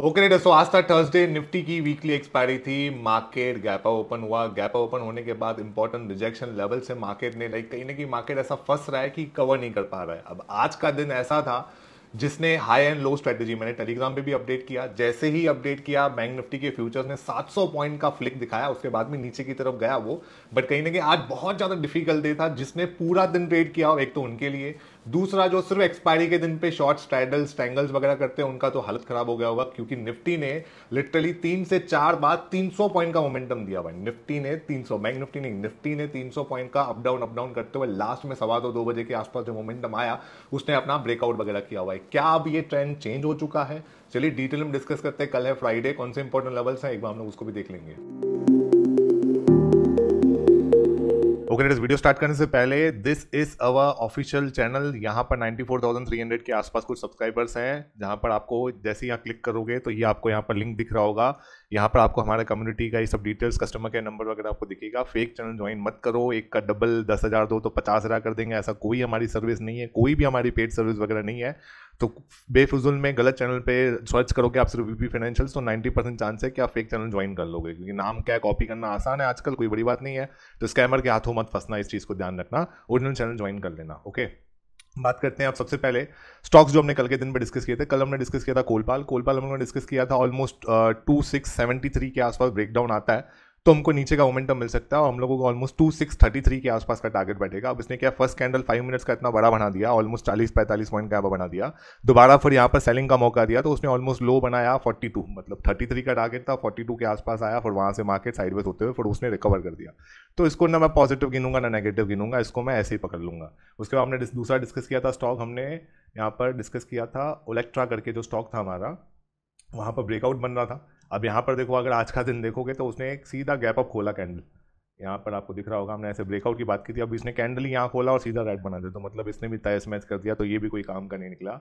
Okay दोस्तों आज था थर्सडे निफ्टी की वीकली एक्सपायरी थी मार्केट गैपा ओपन हुआ गैपा ओपन होने के बाद इंपॉर्टेंट रिजेक्शन लेवल से मार्केट ने लाइक कहीं ना कहीं मार्केट ऐसा फंस रहा है कि कवर नहीं कर पा रहा है अब आज का दिन ऐसा था जिसने हाई एंड लो स्ट्रेटेजी मैंने टेलीग्राम पे भी अपडेट किया जैसे ही अपडेट किया बैंक निफ्टी के फ्यूचर्स ने 700 पॉइंट का फ्लिक दिखाया उसके बाद में नीचे की तरफ गया वो बट कहीं ना कहीं आज बहुत ज़्यादा डिफिकल्ट डे था जिसने पूरा दिन ट्रेड किया और एक तो उनके लिए दूसरा जो सिर्फ एक्सपायरी के दिन पे शॉर्ट स्ट्राइडल्स टैंगल्स वगैरह करते हैं उनका तो हालत खराब हो गया होगा क्योंकि निफ्टी ने लिटरली तीन से चार बार 300 पॉइंट का मोमेंटम दिया हुआ निफ्टी ने 300 बैंक निफ्टी नहीं निफ्टी ने 300 पॉइंट का अपडाउन अपडाउन करते हुए लास्ट में सवा दो दो बजे के आसपास जो मोमेंटम आया उसने अपना ब्रेकआउट वगैरह किया हुआ है क्या अब ये ट्रेंड चेंज हो चुका है चलिए डिटेल में डिस्कस करते हैं कल है फ्राइडे कौन से इंपॉर्टेंट लेवल्स हैं एक बार हम लोग उसको भी देख लेंगे ओके okay, वीडियो स्टार्ट करने से पहले this is our official channel यहाँ पर 94,300 के आसपास कुछ सब्सक्राइबर्स हैं जहाँ पर आपको जैसे यहाँ क्लिक करोगे तो ये आपको यहाँ पर लिंक दिख रहा होगा यहाँ पर आपको हमारे कम्युनिटी का ये सब डिटेल्स कस्टमर केयर नंबर वगैरह आपको दिखेगा फेक चैनल ज्वाइन मत करो एक का डबल दस हज़ार दो तो पचास हज़ार कर देंगे ऐसा कोई हमारी सर्विस नहीं है कोई भी हमारी पेड सर्विस वगैरह नहीं है तो बेफजुल में गलत चैनल पे सर्च करोगे आप सिर्फ वीपी फाइनेंशियल तो 90 परसेंट चांस है कि आप फेक चैनल ज्वाइन कर लोगे क्योंकि नाम क्या है कॉपी करना आसान है आजकल कोई बड़ी बात नहीं है तो स्कैमर के हाथों मत फंसना इस चीज़ को ध्यान रखना ओरिजिनल चैनल ज्वाइन कर लेना ओके बात करते हैं आप सबसे पहले स्टॉक्स जो हमने कल के दिन पर डिस्कस किए थे कल हमने डिस्कस किया था कोलपाल कोलपाल हमने डिस्कस किया था almost two six seventy three के आसपास ब्रेकडाउन आता है तो हमको नीचे का मोमेंटम मिल सकता है और हम लोगों को almost two six thirty three के आसपास का टारगेट बैठेगा अब इसने क्या फर्स्ट कैंडल फाइव मिनट्स का इतना बड़ा बना दिया ऑलमोस्ट चालीस पैंतालीस पॉइंट का बना दिया दोबारा फिर यहाँ पर सेलिंग का मौका दिया तो उसने ऑलमोस्ट लो बनाया फोर्टी टू मतलब थर्टी थ्री का टारगेट था फोर्टी टू के आसपास आया फिर वहाँ से मार्केट साइडवेज होते हुए फिर उसने रिकवर कर दिया तो इसको ना मैं पॉजिटिव गिनूंगा ना नेगेटिव गिनूंगा इसको मैं ऐसे ही पकड़ लूंगा उसके बाद हमने दूसरा डिस्कस किया था स्टॉक हमने यहाँ पर डिस्कस किया था ओलेक्ट्रा करके जो स्टॉक था हमारा वहाँ पर ब्रेकआउट बन रहा था अब यहाँ पर देखो अगर आज का दिन देखोगे तो उसने एक सीधा गैप अप खोला कैंडल यहाँ पर आपको दिख रहा होगा हमने ऐसे ब्रेकआउट की बात की थी अब इसने कैंडल ही यहाँ खोला और सीधा रेड बना दिया तो मतलब इसने भी तय मैच कर दिया तो ये भी कोई काम का नहीं निकला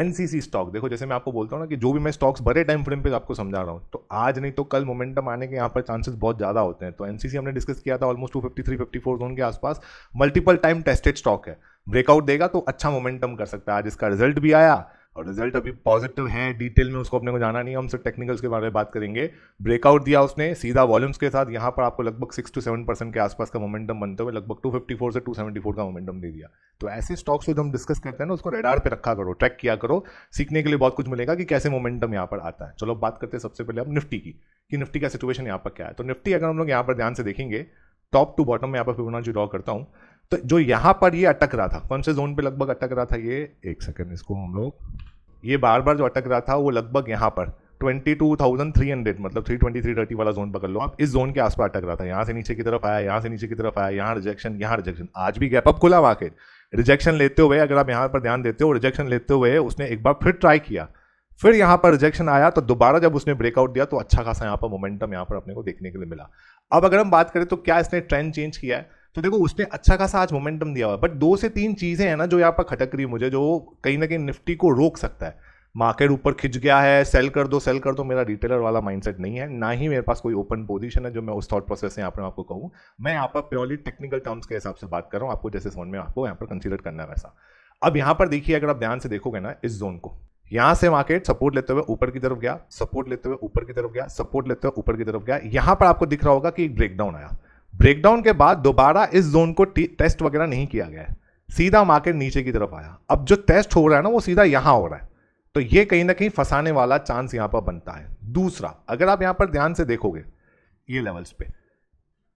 एन स्टॉक देखो जैसे मैं आपको बोलता हूँ ना कि जो भी मैं स्टॉक्स बड़े टाइम फ्रेम पे आपको समझा रहा हूँ तो आज नहीं तो कल मोमेंटम आने के यहाँ पर चांसेस बहुत ज़्यादा होते हैं तो एन हमने डिस्कस किया था almost two fifty three fifty four zone के आसपास मल्टीपल टाइम टेस्टेड स्टॉक है ब्रेकआउट देगा तो अच्छा मोमेंटम कर सकता है आज इसका रिजल्ट भी आया और रिजल्ट अभी पॉजिटिव है डिटेल में उसको अपने को जाना नहीं है हम सिर्फ टेक्निकल्स के बारे में बात करेंगे ब्रेकआउट दिया उसने सीधा वॉल्यूम्स के साथ यहाँ पर आपको लगभग सिक्स टू सेवन परसेंट के आसपास का मोमेंटम बनते हुए लगभग टू फिफ्टी फोर से टू सेवेंटी फोर का मोमेंटम दे दिया तो ऐसे स्टॉक्स को जो हम डिस्कस करते हैं ना उसको रेडार पर रखा करो ट्रैक किया करो सीखने के लिए बहुत कुछ मिलेगा कि कैसे मोमेंटम यहाँ पर आता है चलो बात करते हैं सबसे पहले अब निफ्टी की कि निफ्टी का सिचुएशन यहाँ पर क्या है तो निफ्टी अगर हम लोग यहाँ पर ध्यान से देखेंगे टॉप टू बॉटम में यहाँ पर फिबोनाची ड्रॉ करता हूँ तो जो यहां पर ये अटक रहा था कौन से जोन पे लगभग अटक रहा था ये एक सेकेंड इसको हम लोग ये बार बार जो अटक रहा था वो लगभग यहां पर 22,300 मतलब 32330 वाला जोन पकड़ लो आप इस जोन के आसपास अटक रहा था यहां से नीचे की तरफ आया यहां से नीचे की तरफ आया यहां रिजेक्शन यहां रिजेक्शन आज भी गैप अप खुला वाकई रिजेक्शन लेते हुए अगर आप यहां पर ध्यान देते हो रिजेक्शन लेते हुए उसने एक बार फिर ट्राई किया फिर यहां पर रिजेक्शन आया तो दोबारा जब उसने ब्रेकआउट दिया तो अच्छा खासा यहां पर मोमेंटम यहां पर अपने को देखने के लिए मिला अब अगर हम बात करें तो क्या इसने ट्रेंड चेंज किया है तो देखो उसने अच्छा खासा आज मोमेंटम दिया हुआ बट दो से तीन चीज़ें हैं ना जो यहाँ पर खटक रही मुझे जो कहीं ना कहीं निफ्टी को रोक सकता है मार्केट ऊपर खिंच गया है सेल कर दो सेल कर दो मेरा रिटेलर वाला माइंडसेट नहीं है ना ही मेरे पास कोई ओपन पोजीशन है जो मैं उस थॉट प्रोसेस से यहाँ पर आपको कहूँ मैं यहाँ पर प्योरली टेक्निकल टर्म्स के हिसाब से बात कर रहा हूँ आपको जैसे जोन में आपको यहाँ पर कंसिडर करना है वैसा अब यहाँ पर देखिए अगर आप ध्यान से देखोगे ना इस जोन को यहाँ से मार्केट सपोर्ट लेते हुए ऊपर की तरफ गया सपोर्ट लेते हुए ऊपर की तरफ गया सपोर्ट लेते हुए ऊपर की तरफ गया यहाँ पर आपको दिख रहा होगा कि एक ब्रेकडाउन आया ब्रेकडाउन के बाद दोबारा इस जोन को टेस्ट वगैरह नहीं किया गया है सीधा मार्केट नीचे की तरफ आया अब जो टेस्ट हो रहा है ना वो सीधा यहाँ हो रहा है तो ये कहीं ना कहीं फंसाने वाला चांस यहाँ पर बनता है दूसरा अगर आप यहाँ पर ध्यान से देखोगे ये लेवल्स पे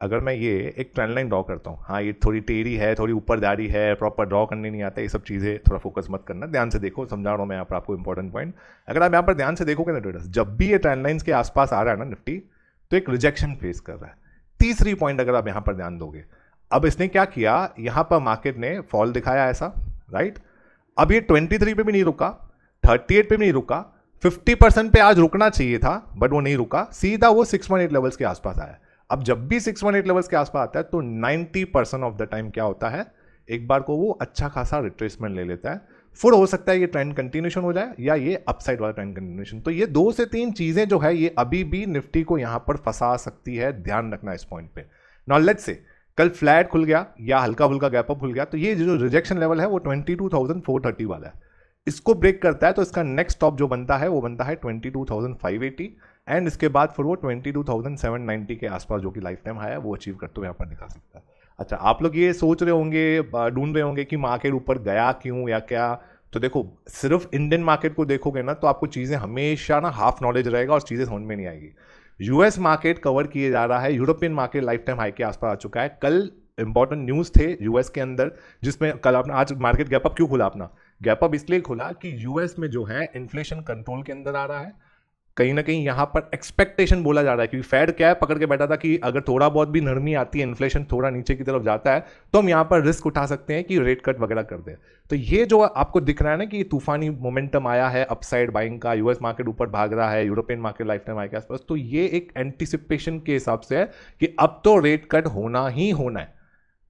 अगर मैं ये एक ट्रेंड लाइन ड्रॉ करता हूँ हाँ ये थोड़ी टेरी है थोड़ी ऊपर दाढ़ी है प्रॉपर ड्रॉ करने नहीं आता ये सब चीज़ें थोड़ा फोकस मत करना ध्यान से देखो समझा रहा हूँ मैं यहाँ पर आपको इंपॉर्टेंट पॉइंट अगर आप यहाँ पर ध्यान से देखोगे ना ट्रेडर्स जब भी ये ट्रेंड लाइन्स के आसपास आ रहा है ना निफ्टी तो एक रिजेक्शन फेस कर रहा है तीसरी पॉइंट अगर आप यहां पर ध्यान दोगे अब इसने क्या किया यहां पर मार्केट ने फॉल दिखाया ऐसा राइट अब ये 23 पे भी नहीं रुका 38 पे भी नहीं रुका 50 परसेंट पे आज रुकना चाहिए था बट वो नहीं रुका सीधा वो एट लेवल्स के आसपास आया अब जब भी 618 लेवल्स के आसपास आता है तो 90 परसेंट ऑफ द टाइम क्या होता है एक बार को वो अच्छा खासा रिट्रेसमेंट ले लेता है फिर हो सकता है ये ट्रेंड कंटिन्यूशन हो जाए या ये अपसाइड वाला ट्रेंड कंटिन्यूशन तो ये दो से तीन चीज़ें जो है ये अभी भी निफ्टी को यहाँ पर फंसा सकती है ध्यान रखना इस पॉइंट पे नॉलेज से कल फ्लैट खुल गया या हल्का फुल्का गैपअप खुल गया तो ये जो रिजेक्शन लेवल है वो twenty two thousand four thirty वाला है इसको ब्रेक करता है तो इसका नेक्स्ट टॉप जो बनता है वो बनता है twenty two thousand five eighty and इसके बाद फिर वो twenty two thousand seven ninety के आसपास जो कि लाइफ टाइम हाई है वो अचीव करते हुए यहाँ पर दिखा सकता है अच्छा आप लोग ये सोच रहे होंगे ढूंढ रहे होंगे कि मार्केट ऊपर गया क्यों या क्या तो देखो सिर्फ इंडियन मार्केट को देखोगे ना तो आपको चीज़ें हमेशा ना हाफ नॉलेज रहेगा और चीज़ें समझ में नहीं आएगी यूएस मार्केट कवर किए जा रहा है European market lifetime high के आसपास आ चुका है कल इंपॉर्टेंट न्यूज़ थे यूएस के अंदर जिसमें कल अपना आज मार्केट गैपअप क्यों खुला अपना गैपअप इसलिए खुला कि यूएस में जो है इन्फ्लेशन कंट्रोल के अंदर आ रहा है कहीं ना कहीं यहाँ पर एक्सपेक्टेशन बोला जा रहा है क्योंकि फेड क्या है पकड़ के बैठा था कि अगर थोड़ा बहुत भी नरमी आती है इन्फ्लेशन थोड़ा नीचे की तरफ जाता है तो हम यहाँ पर रिस्क उठा सकते हैं कि रेट कट वगैरह कर दें तो ये जो आपको दिख रहा है ना कि तूफानी मोमेंटम आया है अपसाइड बाइंग का यूएस मार्केट ऊपर भाग रहा है यूरोपियन मार्केट लाइफ टाइम आए के आसपास तो ये एक एंटिसिपेशन के हिसाब से है कि अब तो रेट कट होना ही होना है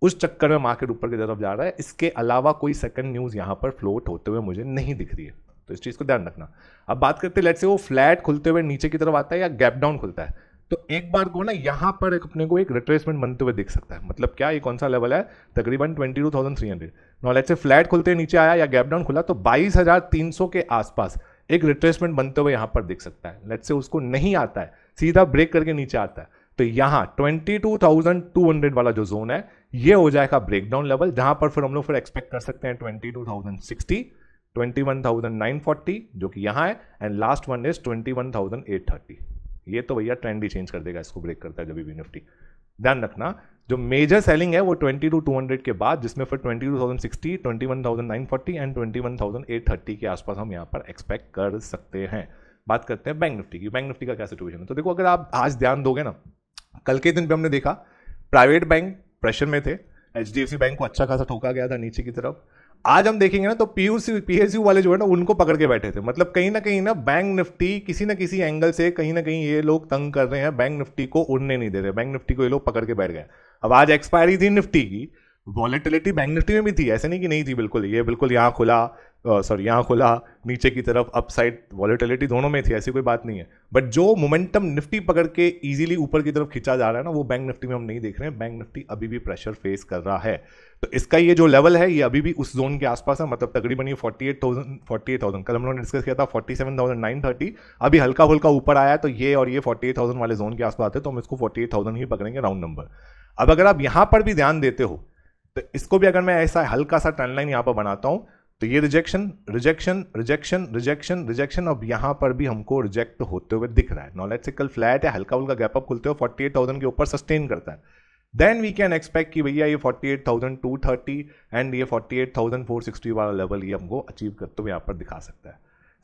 उस चक्कर में मार्केट ऊपर की तरफ जा रहा है इसके अलावा कोई सेकंड न्यूज़ यहाँ पर फ्लोट होते हुए मुझे नहीं दिख रही है तो इस चीज़ को ध्यान रखना अब बात करते हैं लेट से वो फ्लैट खुलते हुए नीचे की तरफ आता है या गैप डाउन खुलता है तो एक बार को ना यहाँ पर एक अपने को एक रिट्रेसमेंट बनते हुए देख सकता है मतलब क्या ये कौन सा लेवल है तकरीबन twenty two thousand three hundred knowledge से फ्लैट खुलते नीचे आया या गैप डाउन खुला तो बाईस हज़ार तीन सौ के आसपास एक रिट्रेसमेंट बनते हुए यहाँ पर देख सकता है लेट से उसको नहीं आता है सीधा ब्रेक करके नीचे आता है तो यहाँ twenty two two thousand hundred वाला जो जोन है ये हो जाएगा ब्रेकडाउन लेवल जहाँ पर फिर हम लोग फिर एक्सपेक्ट कर सकते हैं ट्वेंटी टू थाउजेंड सिक्सटी 21,940 जो कि यहाँ है एंड लास्ट वन इज 21,830 ये तो भैया ट्रेंड ही चेंज कर देगा इसको ब्रेक करता है जब भी निफ्टी ध्यान रखना जो मेजर सेलिंग है वो 22,200 के बाद जिसमें फिर 22,060, 21,940 एंड 21,830 के आसपास हम यहाँ पर एक्सपेक्ट कर सकते हैं बात करते हैं बैंक निफ्टी की बैंक निफ्टी का क्या सिचुएशन है तो देखो अगर आप आज ध्यान दोगे ना कल के दिन पर हमने देखा प्राइवेट बैंक प्रेशर में थे एच बैंक को अच्छा खासा ठोका गया था नीचे की तरफ आज हम देखेंगे ना तो पीयूसी पीएसयू वाले जो है ना उनको पकड़ के बैठे थे मतलब कहीं ना कहीं ना बैंक निफ्टी किसी ना किसी एंगल से कहीं ना कहीं ये लोग तंग कर रहे हैं बैंक निफ्टी को उड़ने नहीं दे रहे बैंक निफ्टी को ये लोग पकड़ के बैठ गए अब आज एक्सपायरी थी निफ्टी की वॉलेटिलिटी बैंक निफ्टी में भी थी ऐसे नहीं कि नहीं थी बिल्कुल ये बिल्कुल यहाँ खुला सॉरी यहाँ खुला नीचे की तरफ अपसाइड वॉलेटिलिटी दोनों में थी ऐसी कोई बात नहीं है बट जो मोमेंटम निफ्टी पकड़ के इजीली ऊपर की तरफ खींचा जा रहा है ना वो बैंक निफ्टी में हम नहीं देख रहे हैं बैंक निफ्टी अभी भी प्रेशर फेस कर रहा है तो इसका ये जो लेवल है ये अभी भी उस जोन के आसपास है मतलब तकरीबन ये forty eight thousand forty eight thousand कल हम लोगों ने डिस्कस किया था forty seven thousand nine thirty अभी हल्का हल्का ऊपर आया तो ये और ये फोर्टी एट थाउजेंड वाले जोन के आसपास है तो हम इसको फोर्टी एट थाउजेंड ही पकड़ेंगे राउंड नंबर अब अगर आप यहाँ पर भी ध्यान देते हो तो इसको भी अगर मैं ऐसा हल्का सा टर्न लाइन यहाँ पर बनाता हूँ तो ये rejection rejection rejection rejection rejection अब यहाँ पर भी हमको रिजेक्ट होते हुए दिख रहा है नॉलेज कल फ्लैट है हल्का हल्का गैपअप खुलते हुए फोर्टी एट थाउजेंड के ऊपर सस्टेन करता है देन वी कैन एक्सपेक्ट कि भैया ये forty eight thousand two thirty and ये forty eight thousand four sixty वाला लेवल ये हमको अचीव करते हुए यहाँ पर दिखा सकता है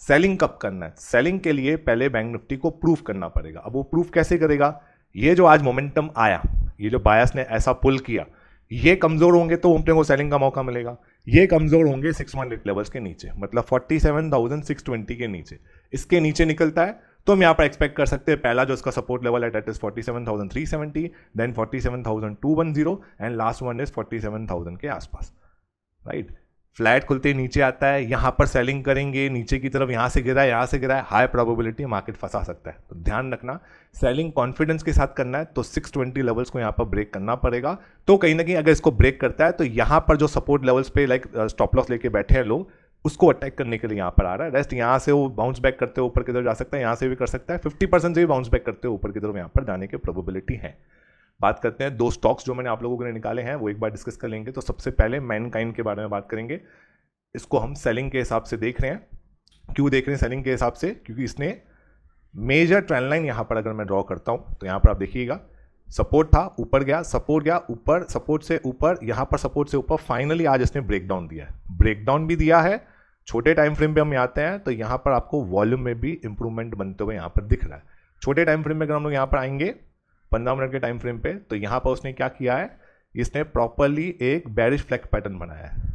सेलिंग कब करना है सेलिंग के लिए पहले बैंक निफ्टी को प्रूफ करना पड़ेगा अब वो प्रूफ कैसे करेगा ये जो आज मोमेंटम आया ये जो बायस ने ऐसा पुल किया ये कमजोर होंगे तो अपने को सेलिंग का मौका मिलेगा ये कमजोर होंगे सिक्स वन एट लेवल्स के नीचे मतलब forty seven thousand six twenty के नीचे इसके नीचे निकलता है तो हम यहाँ पर एक्सपेक्ट कर सकते हैं पहला जो इसका सपोर्ट लेवल है that is forty seven thousand three seventy then forty seven thousand two one zero and last one is forty seven thousand के आसपास राइट right? फ्लैट खुलते ही नीचे आता है यहाँ पर सेलिंग करेंगे नीचे की तरफ यहाँ से गिरा है यहाँ से गिरा है हाई प्रोबेबिलिटी मार्केट फंसा सकता है तो ध्यान रखना सेलिंग कॉन्फिडेंस के साथ करना है तो 620 लेवल्स को यहाँ पर ब्रेक करना पड़ेगा तो कहीं ना कहीं अगर इसको ब्रेक करता है तो यहाँ पर जो सपोर्ट लेवल्स पे लाइक स्टॉप लॉस लेके बैठे हैं लोग उसको अटैक करने के लिए यहाँ पर आ रहा है रेस्ट यहाँ से वो बाउंस बैक करते हुए ऊपर की तरफ जा सकता है यहाँ से भी कर सकता है फिफ्टी परसेंट से भी बाउंस बैक करते हुए ऊपर की तरफ यहाँ पर जाने की प्रोबेबिलिटी है बात करते हैं दो स्टॉक्स जो मैंने आप लोगों ने निकाले हैं वो एक बार डिस्कस कर लेंगे तो सबसे पहले मैनकाइंड के बारे में बात करेंगे इसको हम सेलिंग के हिसाब से देख रहे हैं क्यों देख रहे हैं सेलिंग के हिसाब से क्योंकि इसने मेजर ट्रेंड लाइन यहाँ पर अगर मैं ड्रॉ करता हूँ तो यहाँ पर आप देखिएगा सपोर्ट था ऊपर गया सपोर्ट गया ऊपर सपोर्ट से ऊपर यहाँ पर सपोर्ट से ऊपर फाइनली आज इसने ब्रेकडाउन दिया है ब्रेकडाउन भी दिया है छोटे टाइम फ्रेम पे हम आते हैं तो यहाँ पर आपको वॉल्यूम में भी इंप्रूवमेंट बनते हुए यहाँ पर दिख रहा है छोटे टाइम फ्रेम में अगर हम लोग यहाँ पर आएंगे पंद्रह मिनट के टाइम फ्रेम पे तो यहां पर उसने क्या किया है इसने प्रॉपरली एक बैरिश फ्लैग पैटर्न बनाया है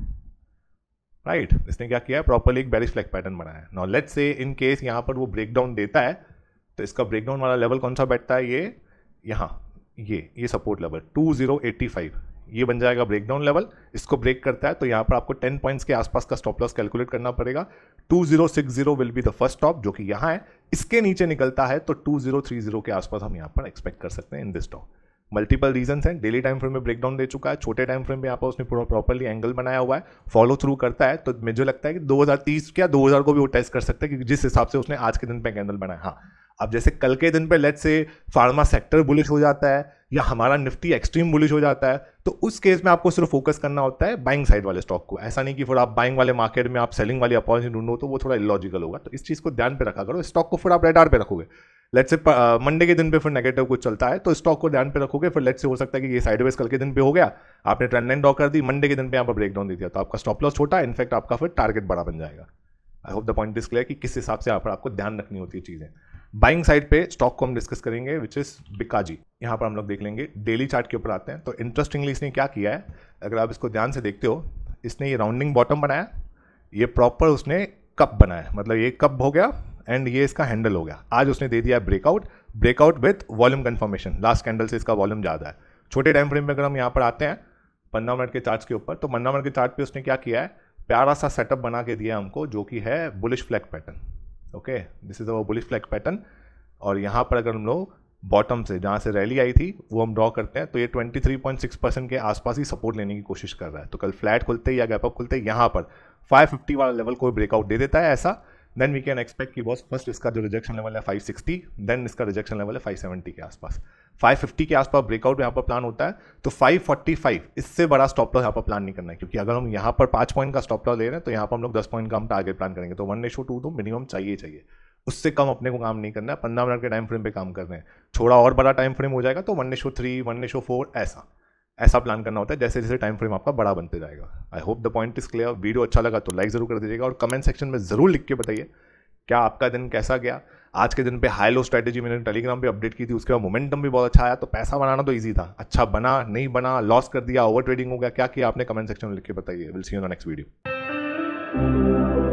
राइट right? इसने क्या किया है प्रॉपरली एक बैरिश फ्लैग पैटर्न बनाया है नॉ लेट्स से इन केस यहाँ पर वो ब्रेकडाउन देता है तो इसका ब्रेकडाउन वाला लेवल कौन सा बैठता है ये यहाँ ये ये सपोर्ट लेवल 2085 ये बन जाएगा ब्रेकडाउन लेवल इसको ब्रेक करता है तो यहाँ पर आपको 10 पॉइंट्स के आसपास का स्टॉप लॉस कैलकुलेट करना पड़ेगा 2060 will be the first stop जो कि यहाँ है इसके नीचे निकलता है तो 2030 के आसपास हम यहाँ पर एक्सपेक्ट कर सकते हैं in this stock multiple reason हैं डेली टाइम फ्रेम में ब्रेकडाउन दे चुका है छोटे टाइम फ्रेम में यहाँ पर उसने पूरा प्रॉपरली एंगल बनाया हुआ है फॉलो थ्रू करता है तो मुझे लगता है कि 2030 क्या 2000 को भी वो टेस्ट कर सकता है जिस हिसाब से उसने आज के दिन पे कैंडल बनाया हाँ अब जैसे कल के दिन पे लेट से फार्मा सेक्टर बुलिश हो जाता है या हमारा निफ्टी एक्सट्रीम बुलिश हो जाता है तो उस केस में आपको सिर्फ फोकस करना होता है बाइंग साइड वाले स्टॉक को ऐसा नहीं कि फिर आप बाइंग वाले मार्केट में आप सेलिंग वाली अपॉर्चुनिटी ढूंढो तो वो थोड़ा इलॉजिकल होगा तो इस चीज़ को ध्यान पे रखा करो स्टॉक को फिर आप रेडार पे रखोगे लेट से मंडे के दिन पे फिर नेगेटिव कुछ चलता है तो स्टॉक को ध्यान पे रखोगे फिर लेट से हो सकता है कि ये साइडवेज कल के दिन पे हो गया आपने ट्रेंड लाइन ड्रॉ कर दी मंडे के दिन पे यहाँ पर ब्रेकडाउन दे दिया तो आपका स्टॉप लॉस छोटा इनफैक्ट आपका फिर टारगेट बड़ा बन जाएगा I hope the point is clear कि किस हिसाब से आप आपको ध्यान रखनी होती है चीज़ें बाइंग साइड पे स्टॉक को हम डिस्कस करेंगे विच इज़ बिकाजी यहाँ पर हम लोग देख लेंगे डेली चार्ट के ऊपर आते हैं तो इंटरेस्टिंगली इसने क्या किया है अगर आप इसको ध्यान से देखते हो इसने ये राउंडिंग बॉटम बनाया ये प्रॉपर उसने कप बनाया मतलब ये कप हो गया एंड ये इसका हैंडल हो गया आज उसने दे दिया breakout breakout with volume confirmation last candle से इसका वॉल्यूम ज़्यादा है छोटे टाइम फ्रेम में अगर हम यहाँ पर आते हैं पंद्रह मिनट के चार्ज के ऊपर तो पंद्रह मिनट के चार्ज पे उसने क्या किया है प्यारा सा सेटअप बना के दिया हमको जो कि है bullish flag pattern okay this is our bullish flag pattern और यहाँ पर अगर हम लोग बॉटम से जहाँ से रैली आई थी वो हम ड्रॉ करते हैं तो ये 23.6 परसेंट के आसपास ही सपोर्ट लेने की कोशिश कर रहा है तो कल फ्लैट खुलते या गैपअप खुलते यहाँ पर 550 वाला लेवल कोई ब्रेकआउट दे देता है ऐसा देन वी कैन एक्सपेक्ट कि बॉस फर्स्ट इसका जो रिजेक्शन लेवल है 560 देन इसका रिजेक्शन लेवल है 570 के आसपास 550 के आसपास ब्रेकआउट यहाँ पर प्लान होता है तो 545 इससे बड़ा स्टॉप लॉस यहाँ पर प्लान नहीं करना है क्योंकि अगर हम यहाँ पर पाँच पॉइंट का स्टॉप लॉस ले रहे हैं तो यहाँ पर हम लोग दस पॉइंट का हम टारगेट प्लान करेंगे तो वन रेशो टू तो मिनिमम चाहिए चाहिए उससे कम अपने को काम नहीं करना है पंद्रह मिनट के टाइम फ्रेम पर काम कर रहे हैं थोड़ा और बड़ा टाइम फ्रेम हो जाएगा तो one ratio three one ratio four ऐसा ऐसा प्लान करना होता है जैसे जैसे टाइम फ्रेम आपका बड़ा बनते जाएगा I hope the point is clear video अच्छा लगा तो लाइक ज़रूर कर दीजिएगा और कमेंट सेक्शन में ज़रूर लिख के बताइए क्या आपका दिन कैसा गया आज के दिन पे हाई लो स्ट्रैटेजी मैंने टेलीग्राम पे अपडेट की थी उसके बाद मोमेंटम भी बहुत अच्छा आया तो पैसा बनाना तो ईजी था अच्छा बना नहीं बना लॉस कर दिया ओवर ट्रेडिंग हो गया क्या किया आपने कमेंट सेक्शन में लिख के बताइए will see you next video